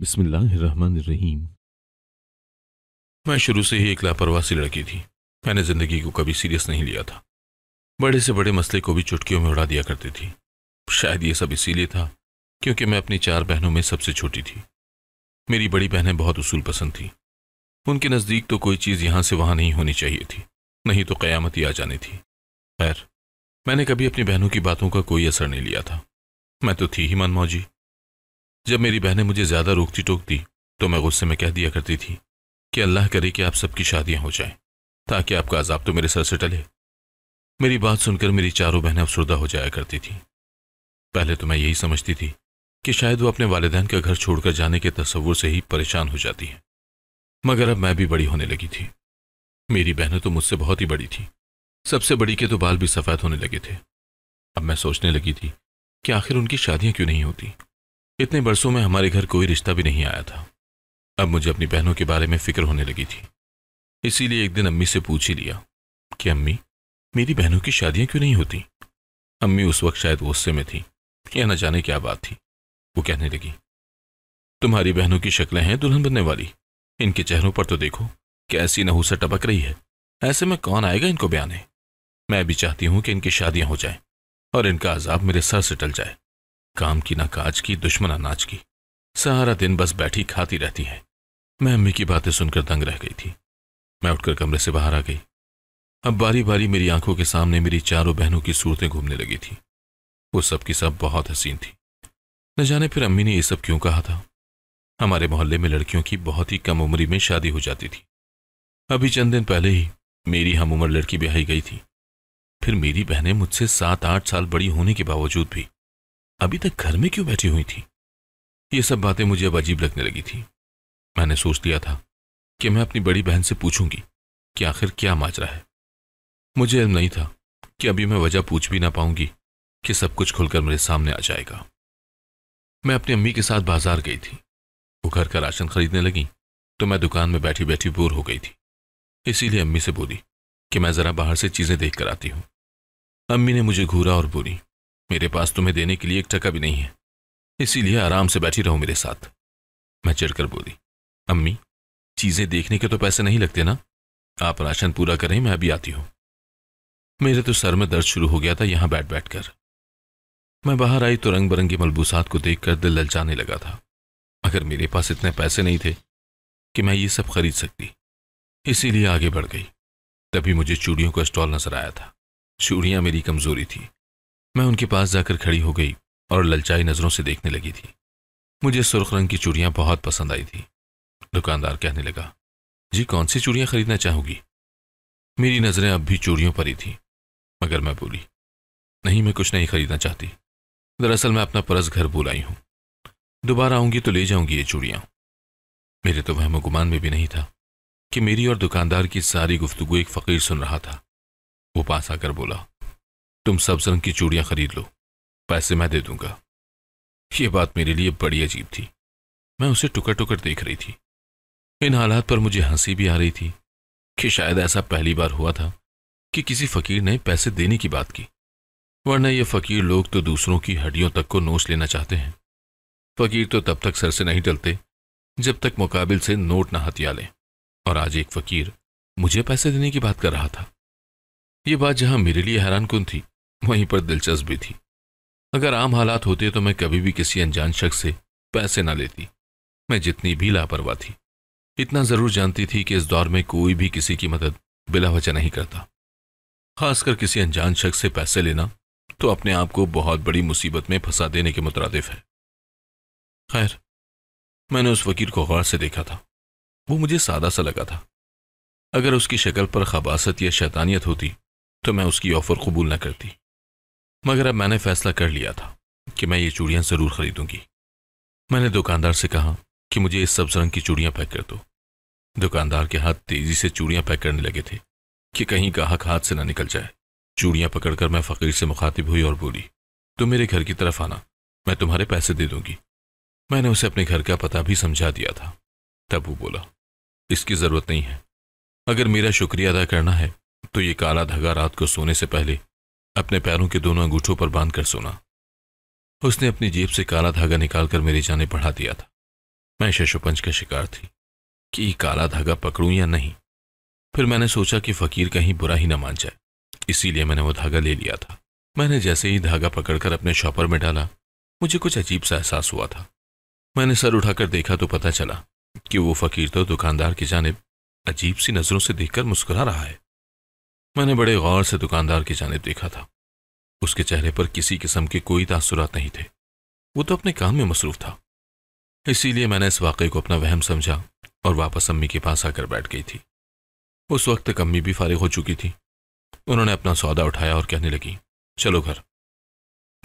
बिस्मिल्लाहिर्रहमानिर्रहीम मैं शुरू से ही एक लापरवाही लड़की थी मैंने ज़िंदगी को कभी सीरियस नहीं लिया था बड़े से बड़े मसले को भी चुटकियों में उड़ा दिया करती थी शायद ये सब इसीलिए था क्योंकि मैं अपनी चार बहनों में सबसे छोटी थी मेरी बड़ी बहनें बहुत उसूल पसंद थीं उनके नज़दीक तो कोई चीज़ यहाँ से वहाँ नहीं होनी चाहिए थी नहीं तो क़यामत ही आ जानी थी खैर मैंने कभी अपनी बहनों की बातों का कोई असर नहीं लिया था मैं तो थी ही मनमौजी जब मेरी बहनें मुझे ज़्यादा रोकती टोकती तो मैं गुस्से में कह दिया करती थी कि अल्लाह करे कि आप सबकी शादियां हो जाएं ताकि आपका अजाब तो मेरे सर से टले मेरी बात सुनकर मेरी चारों बहनें अफसरदा हो जाया करती थीं पहले तो मैं यही समझती थी कि शायद वो अपने वालदेन का घर छोड़कर जाने के तस्वुर से ही परेशान हो जाती हैं मगर अब मैं भी बड़ी होने लगी थी मेरी बहनें तो मुझसे बहुत ही बड़ी थी सबसे बड़ी के तो बाल भी सफ़ेद होने लगे थे अब मैं सोचने लगी थी कि आखिर उनकी शादियां क्यों नहीं होती इतने बरसों में हमारे घर कोई रिश्ता भी नहीं आया था अब मुझे अपनी बहनों के बारे में फिक्र होने लगी थी इसीलिए एक दिन अम्मी से पूछ ही लिया कि अम्मी मेरी बहनों की शादियां क्यों नहीं होती अम्मी उस वक्त शायद गुस्से में थी या न जाने क्या बात थी वो कहने लगी तुम्हारी बहनों की शक्लें हैं दुल्हन बनने वाली इनके चेहरों पर तो देखो कैसी नहूसा टपक रही है ऐसे में कौन आएगा इनको बयाने मैं भी चाहती हूं कि इनकी शादियां हो जाएं और इनका अजाब मेरे सर से टल जाए काम की ना काज की दुश्मन अनाज की सहारा दिन बस बैठी खाती रहती है मैं अम्मी की बातें सुनकर दंग रह गई थी मैं उठकर कमरे से बाहर आ गई अब बारी बारी मेरी आंखों के सामने मेरी चारों बहनों की सूरतें घूमने लगी थी वो सब की सब बहुत हसीन थी न जाने फिर अम्मी ने ये सब क्यों कहा था हमारे मोहल्ले में लड़कियों की बहुत ही कम उम्री में शादी हो जाती थी अभी चंद दिन पहले ही मेरी हम उम्र लड़की ब्याही गई थी फिर मेरी बहनें मुझसे सात आठ साल बड़ी होने के बावजूद भी अभी तक घर में क्यों बैठी हुई थी ये सब बातें मुझे अब अजीब लगने लगी थी मैंने सोच लिया था कि मैं अपनी बड़ी बहन से पूछूंगी कि आखिर क्या माजरा है मुझे इल्म नहीं था कि अभी मैं वजह पूछ भी ना पाऊंगी कि सब कुछ खुलकर मेरे सामने आ जाएगा मैं अपनी अम्मी के साथ बाजार गई थी वो घर का राशन खरीदने लगी तो मैं दुकान में बैठी बैठी बोर हो गई थी इसीलिए अम्मी से बोली कि मैं ज़रा बाहर से चीज़ें देख कर आती हूं अम्मी ने मुझे घूरा और बोली मेरे पास तुम्हें देने के लिए एक टका भी नहीं है इसीलिए आराम से बैठी रहो मेरे साथ मैं चिड़कर बोली अम्मी चीजें देखने के तो पैसे नहीं लगते ना आप राशन पूरा करें मैं अभी आती हूं मेरे तो सर में दर्द शुरू हो गया था यहां बैठ बैठ कर मैं बाहर आई तो रंग बिरंगी मलबूसात को देखकर दिल ललचाने लगा था अगर मेरे पास इतने पैसे नहीं थे कि मैं ये सब खरीद सकती इसीलिए आगे बढ़ गई तभी मुझे चूड़ियों का स्टॉल नजर आया था चूड़ियां मेरी कमजोरी थी मैं उनके पास जाकर खड़ी हो गई और ललचाई नज़रों से देखने लगी थी मुझे सुर्ख रंग की चूड़ियां बहुत पसंद आई थी दुकानदार कहने लगा जी कौन सी चूड़ियां खरीदना चाहूंगी मेरी नज़रें अब भी चूड़ियों पर ही थी मगर मैं बोली नहीं मैं कुछ नहीं खरीदना चाहती दरअसल मैं अपना परस घर भूल आई हूं दोबारा आऊंगी तो ले जाऊंगी ये चूड़ियां मेरे तो वह मुगुमान में भी नहीं था कि मेरी और दुकानदार की सारी गुफ्तगु एक फ़कीर सुन रहा था वो पास आकर बोला तुम सब्ज रंग की चूड़ियां खरीद लो पैसे मैं दे दूंगा ये बात मेरे लिए बड़ी अजीब थी मैं उसे टुकर टुकर देख रही थी इन हालात पर मुझे हंसी भी आ रही थी कि शायद ऐसा पहली बार हुआ था कि किसी फकीर ने पैसे देने की बात की वरना ये फकीर लोग तो दूसरों की हड्डियों तक को नोच लेना चाहते हैं फकीर तो तब तक सर से नहीं डलते जब तक मुकाबिल से नोट ना हथिया लें और आज एक फकीर मुझे पैसे देने की बात कर रहा था ये बात जहां मेरे लिए हैरान कन थी वहीं पर दिलचस्प भी थी अगर आम हालात होते तो मैं कभी भी किसी अनजान शख्स से पैसे ना लेती मैं जितनी भी लापरवाह थी इतना जरूर जानती थी कि इस दौर में कोई भी किसी की मदद बिला वजह नहीं करता खासकर किसी अनजान शख्स से पैसे लेना तो अपने आप को बहुत बड़ी मुसीबत में फंसा देने के मुतरदिफ है खैर मैंने उस वकील को गौर से देखा था वो मुझे सादा सा लगा था अगर उसकी शक्ल पर खबासत या शैतानियत होती तो मैं उसकी ऑफर कबूल न करती मगर अब मैंने फैसला कर लिया था कि मैं ये चूड़ियाँ ज़रूर खरीदूंगी मैंने दुकानदार से कहा कि मुझे इस सब्ज रंग की चूड़ियाँ पैक कर दो दुकानदार के हाथ तेजी से चूड़ियाँ पैक करने लगे थे कि कहीं गाहक हाथ से ना निकल जाए चूड़ियाँ पकड़कर मैं फ़कीर से मुखातिब हुई और बोली तुम मेरे घर की तरफ आना मैं तुम्हारे पैसे दे दूंगी मैंने उसे अपने घर का पता भी समझा दिया था तब वो बोला इसकी ज़रूरत नहीं है अगर मेरा शुक्रिया अदा करना है तो ये काला धगा रात को सोने से पहले अपने पैरों के दोनों अंगूठों पर बांध कर सोना उसने अपनी जेब से काला धागा निकालकर मेरी जाने पढ़ा दिया था मैं शशुपंच का शिकार थी कि काला धागा पकड़ूं या नहीं फिर मैंने सोचा कि फकीर कहीं बुरा ही ना मान जाए इसीलिए मैंने वो धागा ले लिया था मैंने जैसे ही धागा पकड़कर अपने शॉपर में डाला मुझे कुछ अजीब सा एहसास हुआ था मैंने सर उठाकर देखा तो पता चला कि वो फकीर तो दुकानदार की जानब अजीब सी नज़रों से देखकर मुस्कुरा रहा है मैंने बड़े गौर से दुकानदार की जानब देखा था उसके चेहरे पर किसी किस्म के कोई तासुरात नहीं थे वो तो अपने काम में मसरूफ था इसीलिए मैंने इस वाक़े को अपना वहम समझा और वापस अम्मी के पास आकर बैठ गई थी उस वक्त तक अम्मी भी फारिग हो चुकी थी उन्होंने अपना सौदा उठाया और कहने लगी चलो घर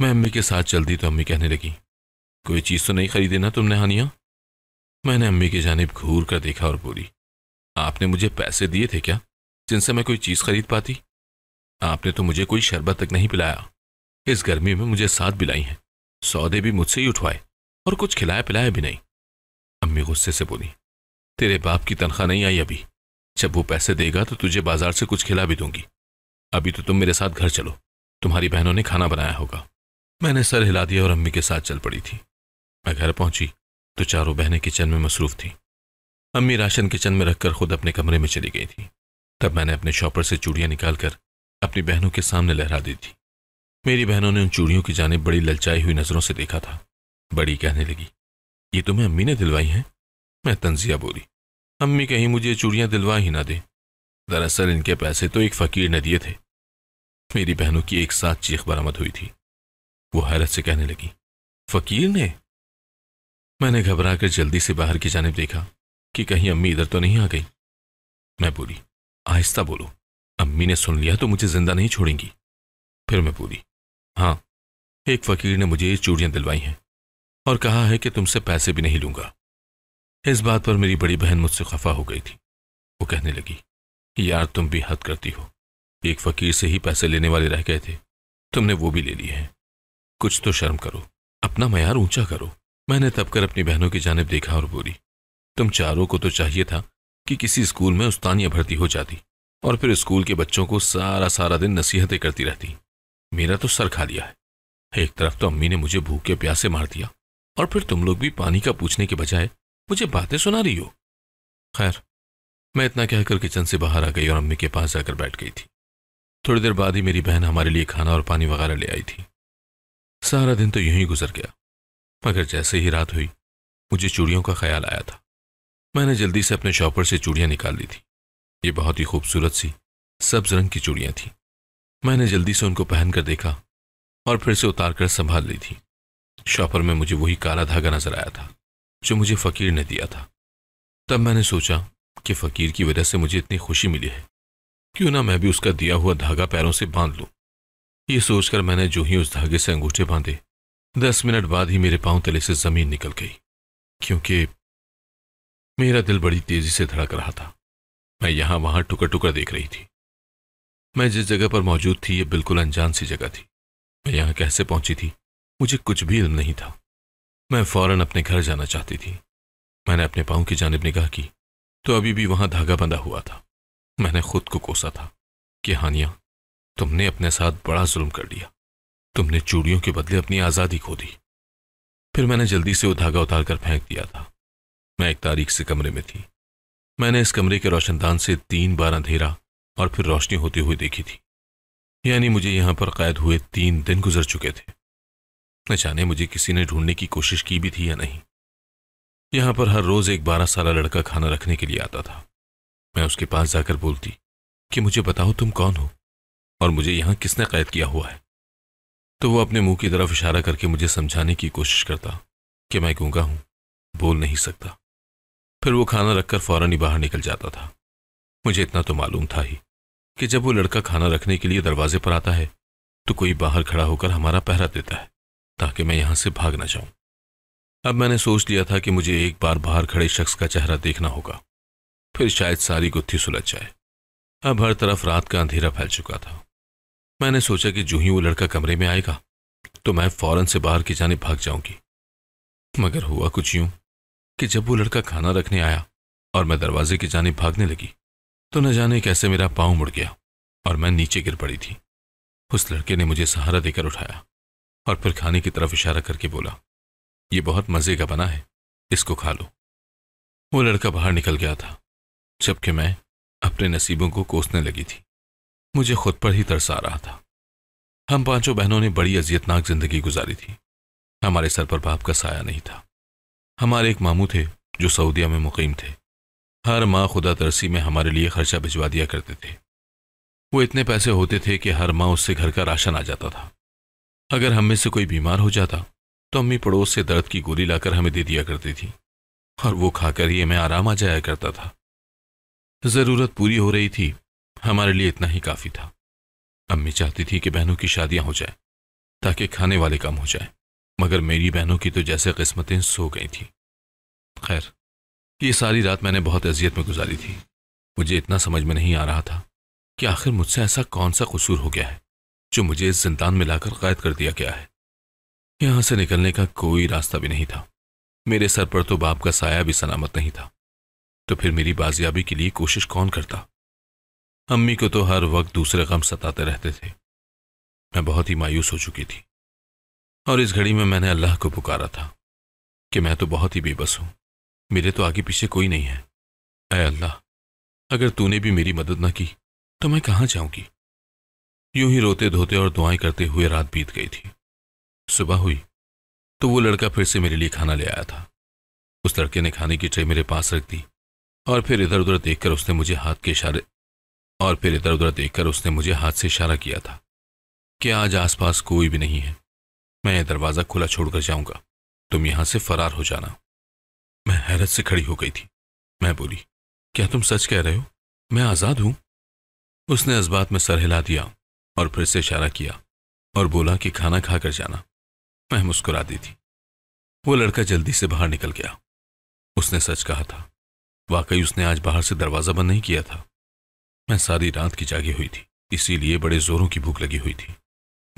मैं अम्मी के साथ चल दी तो अम्मी कहने लगी कोई चीज़ तो नहीं खरीदी ना तुमने हानिया मैंने अम्मी की जानब घूर कर देखा और बोली आपने मुझे पैसे दिए थे क्या जिनसे मैं कोई चीज खरीद पाती आपने तो मुझे कोई शरबत तक नहीं पिलाया इस गर्मी में मुझे साथ बिलाई हैं सौदे भी मुझसे ही उठवाए और कुछ खिलाया पिलाया भी नहीं अम्मी गुस्से से बोली तेरे बाप की तनख्वाह नहीं आई अभी जब वो पैसे देगा तो तुझे बाजार से कुछ खिला भी दूंगी अभी तो तुम मेरे साथ घर चलो तुम्हारी बहनों ने खाना बनाया होगा मैंने सर हिला दिया और अम्मी के साथ चल पड़ी थी मैं घर पहुंची तो चारों बहनें किचन में मसरूफ थी अम्मी राशन किचन में रखकर खुद अपने कमरे में चली गई थी तब मैंने अपने शॉपर से चूड़ियाँ निकालकर अपनी बहनों के सामने लहरा दी थी मेरी बहनों ने उन चूड़ियों की जाने बड़ी ललचाई हुई नज़रों से देखा था बड़ी कहने लगी ये तुम्हें अम्मी ने दिलवाई हैं मैं तंजिया बोली अम्मी कहीं मुझे चूड़ियाँ दिलवा ही ना दे दरअसल इनके पैसे तो एक फ़कीर ने दिए थे मेरी बहनों की एक साथ चीख बरामद हुई थी वो हैरत से कहने लगी फ़कीर ने मैंने घबरा कर जल्दी से बाहर की जानब देखा कि कहीं अम्मी इधर तो नहीं आ गई मैं बोली आहिस्ता बोलो अम्मी ने सुन लिया तो मुझे जिंदा नहीं छोड़ेंगी फिर मैं बोली हाँ एक फकीर ने मुझे ये चूड़ियां दिलवाई हैं और कहा है कि तुमसे पैसे भी नहीं लूंगा इस बात पर मेरी बड़ी बहन मुझसे खफा हो गई थी वो कहने लगी यार तुम भी हद करती हो एक फकीर से ही पैसे लेने वाले रह गए थे तुमने वो भी ले लिए हैं कुछ तो शर्म करो अपना मैार ऊंचा करो मैंने तबकर अपनी बहनों की जानब देखा और बोली तुम चारों को तो चाहिए था कि किसी स्कूल में उस्तानिया भर्ती हो जाती और फिर स्कूल के बच्चों को सारा सारा दिन नसीहतें करती रहती मेरा तो सर खा लिया है एक तरफ तो अम्मी ने मुझे भूखे प्यासे मार दिया और फिर तुम लोग भी पानी का पूछने के बजाय मुझे बातें सुना रही हो खैर मैं इतना कहकर किचन से बाहर आ गई और अम्मी के पास जाकर बैठ गई थी थोड़ी देर बाद ही मेरी बहन हमारे लिए खाना और पानी वगैरह ले आई थी सारा दिन तो यूं ही गुजर गया मगर जैसे ही रात हुई मुझे चूड़ियों का ख्याल आया था मैंने जल्दी से अपने शॉपर से चूड़ियाँ निकाल ली थी ये बहुत ही खूबसूरत सी सब्ज रंग की चूड़ियाँ थीं मैंने जल्दी से उनको पहनकर देखा और फिर से उतार कर संभाल ली थी शॉपर में मुझे वही काला धागा नजर आया था जो मुझे फकीर ने दिया था तब मैंने सोचा कि फकीर की वजह से मुझे इतनी खुशी मिली है क्यों ना मैं भी उसका दिया हुआ धागा पैरों से बांध लूँ ये सोचकर मैंने जो ही उस धागे से अंगूठे बांधे दस मिनट बाद ही मेरे पाँव तले से जमीन निकल गई क्योंकि मेरा दिल बड़ी तेजी से धड़क रहा था मैं यहां वहां टुकर टुकर देख रही थी मैं जिस जगह पर मौजूद थी ये बिल्कुल अनजान सी जगह थी मैं यहां कैसे पहुंची थी मुझे कुछ भी नहीं था मैं फौरन अपने घर जाना चाहती थी मैंने अपने पाँव की जानब निगाह की तो अभी भी वहां धागा बंधा हुआ था मैंने खुद को कोसा था कि हानिया तुमने अपने साथ बड़ा जुल्म कर लिया तुमने चूड़ियों के बदले अपनी आज़ादी खो दी फिर मैंने जल्दी से वो धागा उतार कर फेंक दिया था मैं एक तारीख से कमरे में थी मैंने इस कमरे के रोशनदान से तीन बार अंधेरा और फिर रोशनी होती हुई देखी थी यानी मुझे यहां पर कैद हुए तीन दिन गुजर चुके थे न जाने मुझे किसी ने ढूंढने की कोशिश की भी थी या नहीं यहां पर हर रोज एक बारह साल लड़का खाना रखने के लिए आता था मैं उसके पास जाकर बोलती कि मुझे बताओ तुम कौन हो और मुझे यहां किसने कैद किया हुआ है तो वो अपने मुंह की तरफ इशारा करके मुझे समझाने की कोशिश करता कि मैं गूंगा हूं बोल नहीं सकता फिर वो खाना रखकर फौरन ही बाहर निकल जाता था मुझे इतना तो मालूम था ही कि जब वो लड़का खाना रखने के लिए दरवाजे पर आता है तो कोई बाहर खड़ा होकर हमारा पहरा देता है ताकि मैं यहां से भाग ना जाऊं अब मैंने सोच लिया था कि मुझे एक बार बाहर खड़े शख्स का चेहरा देखना होगा फिर शायद सारी गुत्थी सुलझ जाए अब हर तरफ रात का अंधेरा फैल चुका था मैंने सोचा कि जू ही वो लड़का कमरे में आएगा तो मैं फौरन से बाहर की जाने भाग जाऊंगी मगर हुआ कुछ यूं कि जब वो लड़का खाना रखने आया और मैं दरवाजे की जाने भागने लगी तो न जाने कैसे मेरा पाँव मुड़ गया और मैं नीचे गिर पड़ी थी उस लड़के ने मुझे सहारा देकर उठाया और फिर खाने की तरफ इशारा करके बोला ये बहुत मज़े का बना है इसको खा लो वो लड़का बाहर निकल गया था जबकि मैं अपने नसीबों को कोसने लगी थी मुझे खुद पर ही तरस आ रहा था हम पांचों बहनों ने बड़ी अजियतनाक जिंदगी गुजारी थी हमारे सर पर बाप का साया नहीं था हमारे एक मामू थे जो सऊदिया में मुकीम थे हर माह खुदा तरसी में हमारे लिए खर्चा भिजवा दिया करते थे वो इतने पैसे होते थे कि हर माह उससे घर का राशन आ जाता था अगर हम में से कोई बीमार हो जाता तो अम्मी पड़ोस से दर्द की गोली लाकर हमें दे दिया करती थी और वो खाकर ही हमें आराम आ जाया करता था ज़रूरत पूरी हो रही थी हमारे लिए इतना ही काफ़ी था अम्मी चाहती थी कि बहनों की शादियां हो जाए ताकि खाने वाले कम हो जाए मगर मेरी बहनों की तो जैसे किस्मतें सो गई थी खैर ये सारी रात मैंने बहुत अजियत में गुजारी थी मुझे इतना समझ में नहीं आ रहा था कि आखिर मुझसे ऐसा कौन सा कसूर हो गया है जो मुझे इस जिंदान में लाकर कैद कर दिया गया है यहां से निकलने का कोई रास्ता भी नहीं था मेरे सर पर तो बाप का साया भी सलामत नहीं था तो फिर मेरी बाजियाबी के लिए कोशिश कौन करता अम्मी को तो हर वक्त दूसरे गम सताते रहते थे मैं बहुत ही मायूस हो चुकी थी और इस घड़ी में मैंने अल्लाह को पुकारा था कि मैं तो बहुत ही बेबस हूं मेरे तो आगे पीछे कोई नहीं है अय अल्लाह अगर तूने भी मेरी मदद ना की तो मैं कहाँ जाऊंगी यूं ही रोते धोते और दुआएं करते हुए रात बीत गई थी सुबह हुई तो वो लड़का फिर से मेरे लिए खाना ले आया था उस लड़के ने खाने की ट्रे मेरे पास रख दी और फिर इधर उधर देखकर उसने मुझे हाथ के इशारे और फिर इधर उधर देखकर उसने मुझे हाथ से इशारा किया था कि आज आसपास कोई भी नहीं है मैं दरवाजा खुला छोड़कर जाऊंगा तुम यहां से फरार हो जाना मैं हैरत से खड़ी हो गई थी मैं बोली क्या तुम सच कह रहे हो मैं आजाद हूं उसने इस बात में सर हिला दिया और फिर से इशारा किया और बोला कि खाना खाकर जाना मैं मुस्कुरा दी थी वो लड़का जल्दी से बाहर निकल गया उसने सच कहा था वाकई उसने आज बाहर से दरवाजा बंद नहीं किया था मैं सारी रात की जागी हुई थी इसीलिए बड़े जोरों की भूख लगी हुई थी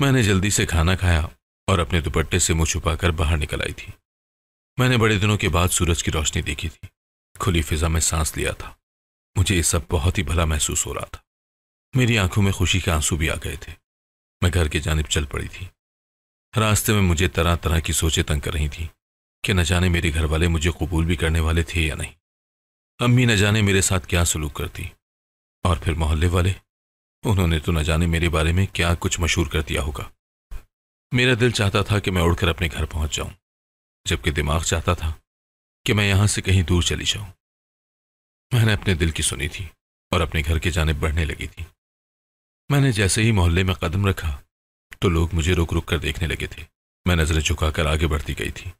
मैंने जल्दी से खाना खाया और अपने दुपट्टे से मुंह छुपाकर बाहर निकल आई थी मैंने बड़े दिनों के बाद सूरज की रोशनी देखी थी खुली फिजा में सांस लिया था मुझे ये सब बहुत ही भला महसूस हो रहा था मेरी आंखों में खुशी के आंसू भी आ गए थे मैं घर की जानब चल पड़ी थी रास्ते में मुझे तरह तरह की सोचें तंग कर रही थी कि न जाने मेरे घर वाले मुझे कबूल भी करने वाले थे या नहीं अम्मी न जाने मेरे साथ क्या सलूक करती और फिर मोहल्ले वाले उन्होंने तो न जाने मेरे बारे में क्या कुछ मशहूर कर दिया होगा मेरा दिल चाहता था कि मैं उड़कर अपने घर पहुंच जाऊं जबकि दिमाग चाहता था कि मैं यहां से कहीं दूर चली जाऊं मैंने अपने दिल की सुनी थी और अपने घर की जानब बढ़ने लगी थी मैंने जैसे ही मोहल्ले में कदम रखा तो लोग मुझे रुक रुक कर देखने लगे थे मैं नजरें झुकाकर आगे बढ़ती गई थी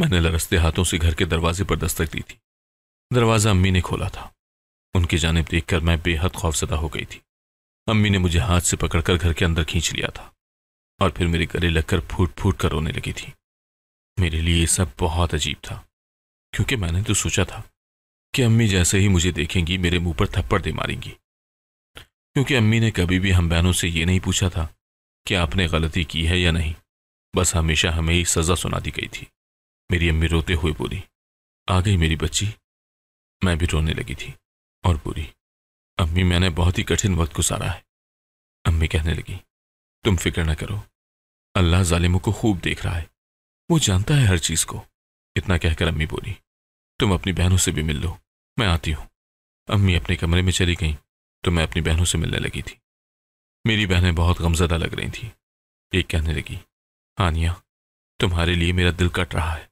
मैंने लरसते हाथों से घर के दरवाजे पर दस्तक दी थी दरवाज़ा अम्मी ने खोला था उनकी जानब देखकर मैं बेहद खौफजदा हो गई थी अम्मी ने मुझे हाथ से पकड़कर घर के अंदर खींच लिया था और फिर मेरे गले लगकर फूट फूट कर रोने लगी थी मेरे लिए सब बहुत अजीब था क्योंकि मैंने तो सोचा था कि अम्मी जैसे ही मुझे देखेंगी मेरे मुंह पर थप्पड़ दे मारेंगी क्योंकि अम्मी ने कभी भी हम बहनों से ये नहीं पूछा था कि आपने गलती की है या नहीं बस हमेशा हमें ही सज़ा सुना दी गई थी मेरी अम्मी रोते हुए बोली आ गई मेरी बच्ची मैं भी रोने लगी थी और बोली अम्मी मैंने बहुत ही कठिन वक्त गुजारा है अम्मी कहने लगी तुम फिक्र न करो अल्लाह जालिमों को खूब देख रहा है वो जानता है हर चीज को इतना कहकर अम्मी बोली तुम अपनी बहनों से भी मिल लो मैं आती हूं अम्मी अपने कमरे में चली गई तो मैं अपनी बहनों से मिलने लगी थी मेरी बहनें बहुत गमजदा लग रही थी एक कहने लगी हानिया तुम्हारे लिए मेरा दिल कट रहा है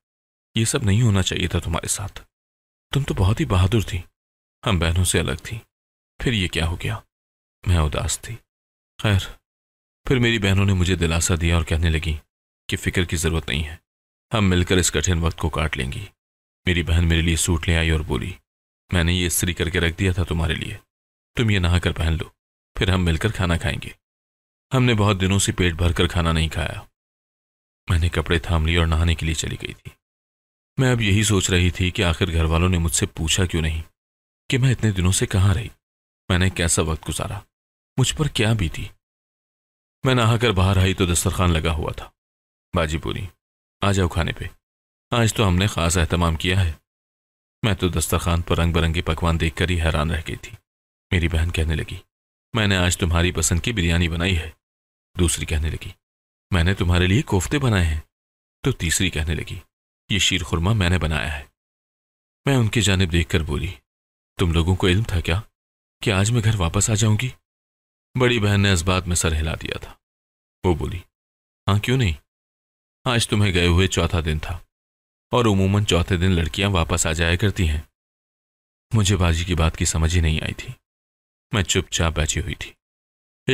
ये सब नहीं होना चाहिए था तुम्हारे साथ तुम तो बहुत ही बहादुर थी हम बहनों से अलग थी फिर ये क्या हो गया मैं उदास थी खैर फिर मेरी बहनों ने मुझे दिलासा दिया और कहने लगी कि फिक्र की ज़रूरत नहीं है हम मिलकर इस कठिन वक्त को काट लेंगी मेरी बहन मेरे लिए सूट ले आई और बोली मैंने ये इस्त्री करके रख दिया था तुम्हारे लिए तुम ये नहाकर पहन लो फिर हम मिलकर खाना खाएंगे हमने बहुत दिनों से पेट भरकर खाना नहीं खाया मैंने कपड़े थाम लिए और नहाने के लिए चली गई थी मैं अब यही सोच रही थी कि आखिर घर वालों ने मुझसे पूछा क्यों नहीं कि मैं इतने दिनों से कहाँ रही मैंने कैसा वक्त गुजारा मुझ पर क्या बीती मैं नहाकर बाहर आई तो दस्तरखान लगा हुआ था बाजी पूरी आ जाओ खाने पे आज तो हमने खास अहतमाम किया है मैं तो दस्तरखान पर रंग बिरंगे पकवान देखकर ही हैरान रह गई थी मेरी बहन कहने लगी मैंने आज तुम्हारी पसंद की बिरयानी बनाई है दूसरी कहने लगी मैंने तुम्हारे लिए कोफ्ते बनाए हैं तो तीसरी कहने लगी ये शीर खुरमा मैंने बनाया है मैं उनकी जानब देखकर बोली तुम लोगों को इल्म था क्या कि आज मैं घर वापस आ जाऊंगी बड़ी बहन ने इस बात में सर हिला दिया था वो बोली हाँ क्यों नहीं आज तुम्हें गए हुए चौथा दिन था और उमूमन चौथे दिन लड़कियां वापस आ जाया करती हैं मुझे बाजी की बात की समझ ही नहीं आई थी मैं चुपचाप बैठी हुई थी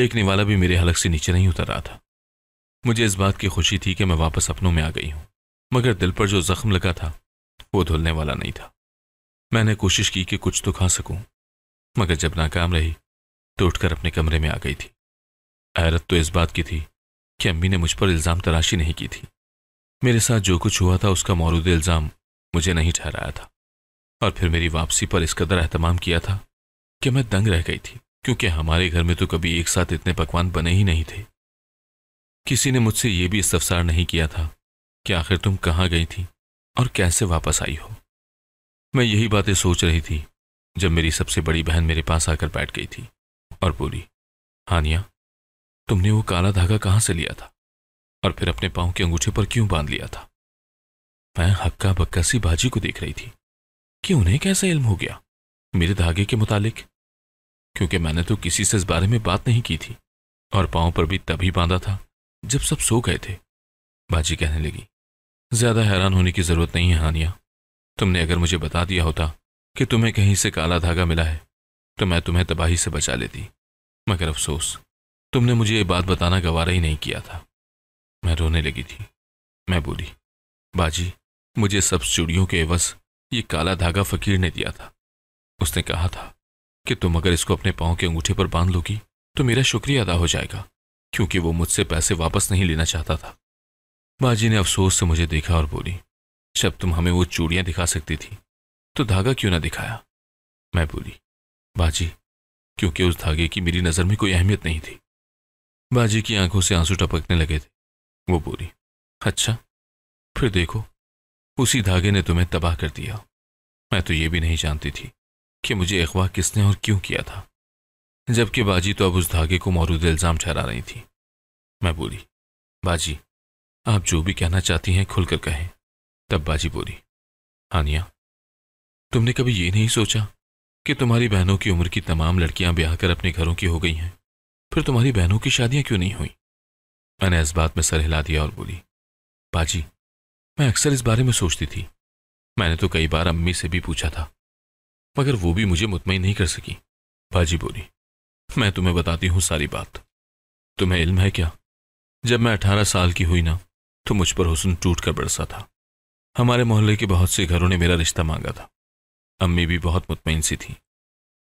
एक निवाला भी मेरे हलक से नीचे नहीं उतर रहा था मुझे इस बात की खुशी थी कि मैं वापस अपनों में आ गई हूं मगर दिल पर जो जख्म लगा था वो धुलने वाला नहीं था मैंने कोशिश की कि कुछ तो खा सकूं मगर जब नाकाम रही तो उठकर अपने कमरे में आ गई थी हैरत तो इस बात की थी कि अम्मी ने मुझ पर इल्ज़ाम तराशी नहीं की थी मेरे साथ जो कुछ हुआ था उसका मौरूद इल्ज़ाम मुझे नहीं ठहराया था और फिर मेरी वापसी पर इस कदर अहतमाम किया था कि मैं दंग रह गई थी क्योंकि हमारे घर में तो कभी एक साथ इतने पकवान बने ही नहीं थे किसी ने मुझसे यह भी इस्तफसार नहीं किया था कि आखिर तुम कहाँ गई थी और कैसे वापस आई हो मैं यही बातें सोच रही थी जब मेरी सबसे बड़ी बहन मेरे पास आकर बैठ गई थी और बोली हानिया तुमने वो काला धागा कहाँ से लिया था और फिर अपने पांव के अंगूठे पर क्यों बांध लिया था मैं हक्का बक्का सी भाजी को देख रही थी कि उन्हें कैसा इल्म हो गया मेरे धागे के मुतालिक क्योंकि मैंने तो किसी से इस बारे में बात नहीं की थी और पांव पर भी तभी बांधा था जब सब सो गए थे बाजी कहने लगी ज्यादा हैरान होने की जरूरत नहीं है हानिया तुमने अगर मुझे बता दिया होता कि तुम्हें कहीं से काला धागा मिला है तो मैं तुम्हें तबाही से बचा लेती मगर अफसोस तुमने मुझे ये बात बताना गवारा ही नहीं किया था मैं रोने लगी थी मैं बोली बाजी मुझे सब चूड़ियों के एवज ये काला धागा फकीर ने दिया था उसने कहा था कि तुम अगर इसको अपने पाँव के अंगूठे पर बांध लोगी तो मेरा शुक्रिया अदा हो जाएगा क्योंकि वो मुझसे पैसे वापस नहीं लेना चाहता था बाजी ने अफसोस से मुझे देखा और बोली जब तुम हमें वो चूड़ियाँ दिखा सकती थी तो धागा क्यों ना दिखाया मैं बोली बाजी क्योंकि उस धागे की मेरी नज़र में कोई अहमियत नहीं थी बाजी की आंखों से आंसू टपकने लगे थे वो बोली अच्छा फिर देखो उसी धागे ने तुम्हें तबाह कर दिया मैं तो ये भी नहीं जानती थी कि मुझे अखवा किसने और क्यों किया था जबकि बाजी तो अब उस धागे को मौरूद इल्ज़ाम ठहरा रही थी मैं बोली बाजी आप जो भी कहना चाहती हैं खुलकर कहें तब बाजी बोली हानिया तुमने कभी ये नहीं सोचा कि तुम्हारी बहनों की उम्र की तमाम लड़कियां ब्याह कर अपने घरों की हो गई हैं फिर तुम्हारी बहनों की शादियां क्यों नहीं हुई मैंने इस बात में सर हिला दिया और बोली बाजी मैं अक्सर इस बारे में सोचती थी मैंने तो कई बार अम्मी से भी पूछा था मगर वो भी मुझे मुतमिन नहीं कर सकी बाजी बोली मैं तुम्हें बताती हूं सारी बात तुम्हें इल्म है क्या जब मैं अठारह साल की हुई ना तो मुझ पर हुसन टूट कर बरसा था हमारे मोहल्ले के बहुत से घरों ने मेरा रिश्ता मांगा था अम्मी भी बहुत मुतमिन सी थी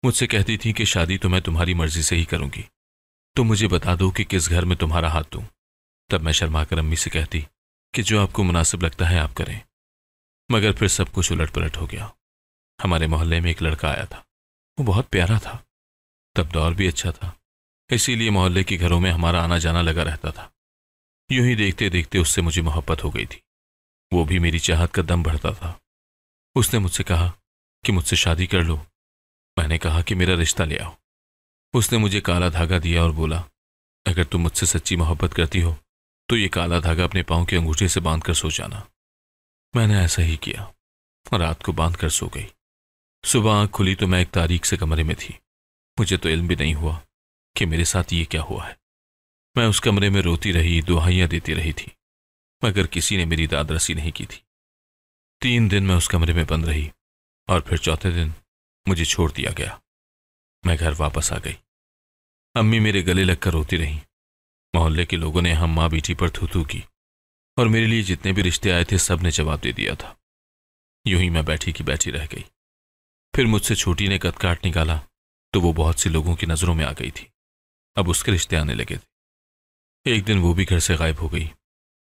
मुझसे कहती थी कि शादी तो मैं तुम्हारी मर्जी से ही करूंगी तो मुझे बता दो कि किस घर में तुम्हारा हाथ दूं तब मैं शर्मा कर अम्मी से कहती कि जो आपको मुनासिब लगता है आप करें मगर फिर सब कुछ उलट पलट हो गया हमारे मोहल्ले में एक लड़का आया था वो बहुत प्यारा था तब दौर भी अच्छा था इसीलिए मोहल्ले के घरों में हमारा आना जाना लगा रहता था यूं ही देखते देखते उससे मुझे मोहब्बत हो गई थी वो भी मेरी चाहत का दम बढ़ता था उसने मुझसे कहा कि मुझसे शादी कर लो मैंने कहा कि मेरा रिश्ता ले आओ उसने मुझे काला धागा दिया और बोला अगर तुम मुझसे सच्ची मोहब्बत करती हो तो ये काला धागा अपने पाँव के अंगूठे से बांध कर सो जाना मैंने ऐसा ही किया रात को बांध कर सो गई सुबह आँख खुली तो मैं एक तारीख से कमरे में थी मुझे तो इल्म भी नहीं हुआ कि मेरे साथ ये क्या हुआ है मैं उस कमरे में रोती रही दुहाइयाँ देती रही थी मगर किसी ने मेरी दादरसी नहीं की थी तीन दिन मैं उस कमरे में बंद रही और फिर चौथे दिन मुझे छोड़ दिया गया मैं घर वापस आ गई अम्मी मेरे गले लगकर रोती रहीं मोहल्ले के लोगों ने हम माँ बेटी पर थूथू की और मेरे लिए जितने भी रिश्ते आए थे सब ने जवाब दे दिया था यूं ही मैं बैठी की बैठी रह गई फिर मुझसे छोटी ने कदकाट निकाला तो वो बहुत से लोगों की नज़रों में आ गई थी अब उसके रिश्ते आने लगे थे एक दिन वो भी घर से गायब हो गई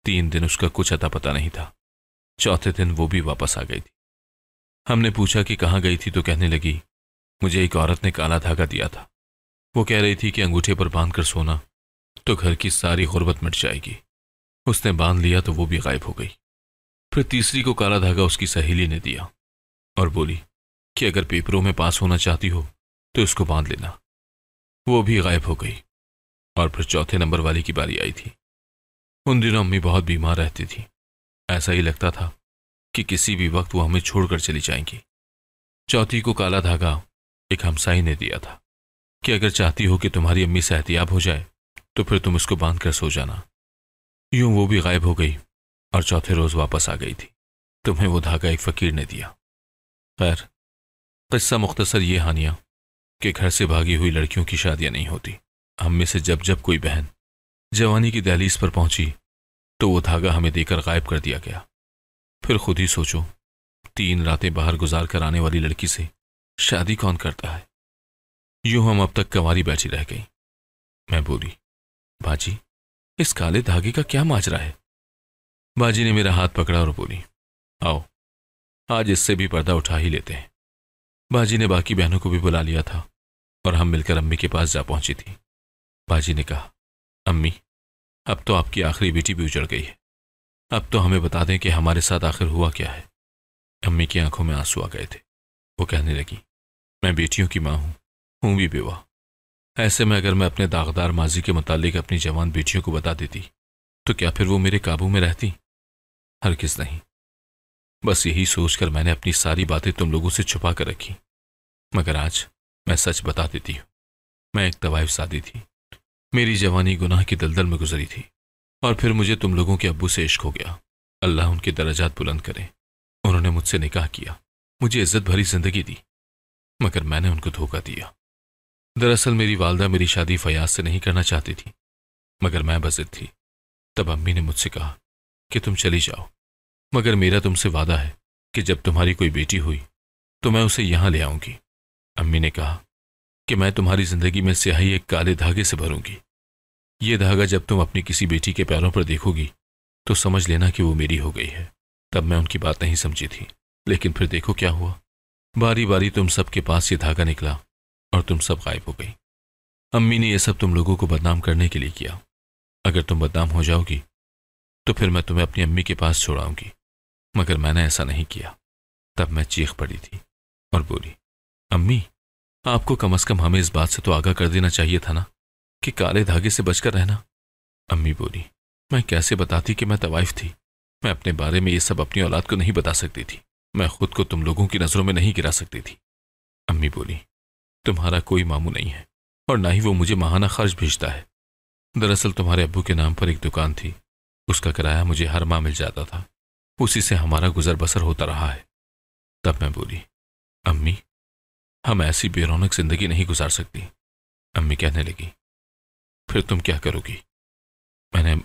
तीन दिन उसका कुछ अता पता नहीं था चौथे दिन वो भी वापस आ गई थी हमने पूछा कि कहाँ गई थी तो कहने लगी मुझे एक औरत ने काला धागा दिया था वो कह रही थी कि अंगूठे पर बांध कर सोना तो घर की सारी गुर्बत मिट जाएगी उसने बांध लिया तो वो भी गायब हो गई फिर तीसरी को काला धागा उसकी सहेली ने दिया और बोली कि अगर पेपरों में पास होना चाहती हो तो इसको बांध लेना वो भी गायब हो गई और फिर चौथे नंबर वाली की बारी आई थी उन दिनों अम्मी बहुत बीमार रहती थी ऐसा ही लगता था कि किसी भी वक्त वो हमें छोड़कर चली जाएंगी चौथी को काला धागा एक हमसाई ने दिया था कि अगर चाहती हो कि तुम्हारी अम्मी सहतियाब हो जाए तो फिर तुम इसको बांध कर सो जाना यूं वो भी गायब हो गई और चौथे रोज वापस आ गई थी तुम्हें वो धागा एक फकीर ने दिया खैर किस्सा मुख्तसर ये हानिया कि घर से भागी हुई लड़कियों की शादियां नहीं होती हम में से जब जब कोई बहन जवानी की दहलीज पर पहुंची तो वो धागा हमें देकर गायब कर दिया गया फिर खुद ही सोचो तीन रातें बाहर गुजार कर आने वाली लड़की से शादी कौन करता है यूं हम अब तक कंवारी बैठी रह गई मैं बोली बाजी इस काले धागे का क्या माजरा है बाजी ने मेरा हाथ पकड़ा और बोली आओ आज इससे भी पर्दा उठा ही लेते हैं बाजी ने बाकी बहनों को भी बुला लिया था और हम मिलकर अम्मी के पास जा पहुंची थी बाजी ने कहा अम्मी अब तो आपकी आखिरी बेटी भी उजड़ गई है अब तो हमें बता दें कि हमारे साथ आखिर हुआ क्या है अम्मी की आंखों में आंसू आ गए थे वो कहने लगी मैं बेटियों की माँ हूँ हूँ भी बेवा ऐसे में अगर मैं अपने दागदार माजी के मुतालिक अपनी जवान बेटियों को बता देती तो क्या फिर वो मेरे काबू में रहती हर किस नहीं बस यही सोचकर मैंने अपनी सारी बातें तुम लोगों से छुपा कर रखी मगर आज मैं सच बता देती हूँ मैं एक तवायफ सादी थी मेरी जवानी गुनाह की दलदल में गुजरी थी और फिर मुझे तुम लोगों के अब्बू से इश्क हो गया अल्लाह उनके दर्जात बुलंद करें उन्होंने मुझसे निकाह किया मुझे इज्जत भरी जिंदगी दी मगर मैंने उनको धोखा दिया दरअसल मेरी वालदा मेरी शादी फयाज से नहीं करना चाहती थी मगर मैं बजिद थी तब अम्मी ने मुझसे कहा कि तुम चली जाओ मगर मेरा तुमसे वादा है कि जब तुम्हारी कोई बेटी हुई तो मैं उसे यहां ले आऊंगी अम्मी ने कहा कि मैं तुम्हारी जिंदगी में स्याही एक काले धागे से भरूंगी ये धागा जब तुम अपनी किसी बेटी के पैरों पर देखोगी तो समझ लेना कि वो मेरी हो गई है तब मैं उनकी बात नहीं समझी थी लेकिन फिर देखो क्या हुआ बारी बारी तुम सबके पास ये धागा निकला और तुम सब गायब हो गई अम्मी ने यह सब तुम लोगों को बदनाम करने के लिए किया अगर तुम बदनाम हो जाओगी तो फिर मैं तुम्हें अपनी अम्मी के पास छोड़ाऊंगी मगर मैंने ऐसा नहीं किया तब मैं चीख पड़ी थी और बोली अम्मी आपको कम अज कम हमें इस बात से तो आगाह कर देना चाहिए था ना कि काले धागे से बचकर रहना अम्मी बोली मैं कैसे बताती कि मैं तवाइफ थी मैं अपने बारे में ये सब अपनी औलाद को नहीं बता सकती थी मैं खुद को तुम लोगों की नज़रों में नहीं गिरा सकती थी अम्मी बोली तुम्हारा कोई मामू नहीं है और ना ही वो मुझे महाना खर्च भेजता है दरअसल तुम्हारे अबू के नाम पर एक दुकान थी उसका किराया मुझे हर माह मिल जाता था उसी से हमारा गुजर बसर होता रहा है तब मैं बोली अम्मी हम ऐसी बेरौनक जिंदगी नहीं गुजार सकती अम्मी कहने लगी फिर तुम क्या करोगी मैंने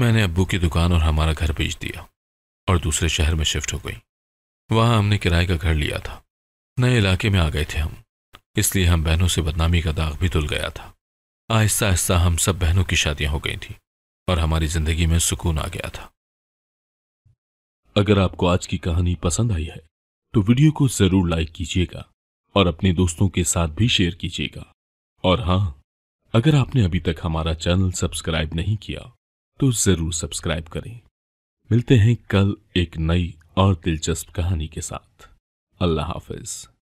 मैंने अबू की दुकान और हमारा घर बेच दिया और दूसरे शहर में शिफ्ट हो गई वहां हमने किराए का घर लिया था नए इलाके में आ गए थे हम इसलिए हम बहनों से बदनामी का दाग भी धुल गया था आहिस्ता आहिस्ता हम सब बहनों की शादियां हो गई थी और हमारी जिंदगी में सुकून आ गया था अगर आपको आज की कहानी पसंद आई है तो वीडियो को जरूर लाइक कीजिएगा और अपने दोस्तों के साथ भी शेयर कीजिएगा और हाँ अगर आपने अभी तक हमारा चैनल सब्सक्राइब नहीं किया तो जरूर सब्सक्राइब करें मिलते हैं कल एक नई और दिलचस्प कहानी के साथ अल्लाह हाफिज़